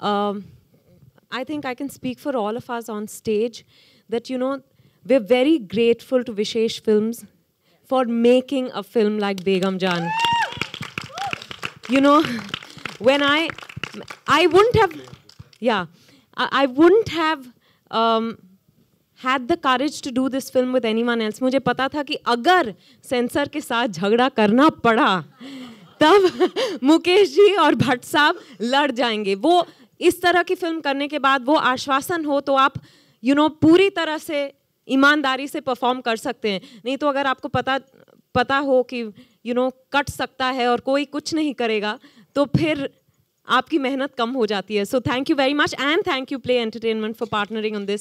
um, I think I can speak for all of us on stage that, you know, we're very grateful to Vishesh Films for making a film like Begum Jan. you know, when I, I wouldn't have, yeah, I, I wouldn't have um, had the courage to do this film with anyone else. Mujhe pata tha ki agar censor ke साथ jhagda karna pada, tab Mukesh ji aur Bhatt saab lad jayenge. Wo, इस तरह की film करने के बाद वो आश्वासन हो तो आप यू you नो know, पूरी तरह से ईमानदारी से परफॉर्म कर सकते हैं नहीं तो अगर आपको पता पता हो कि यू नो कट सकता है और कोई कुछ नहीं करेगा तो फिर आपकी मेहनत कम हो जाती है so thank you very much and thank you play entertainment for partnering on this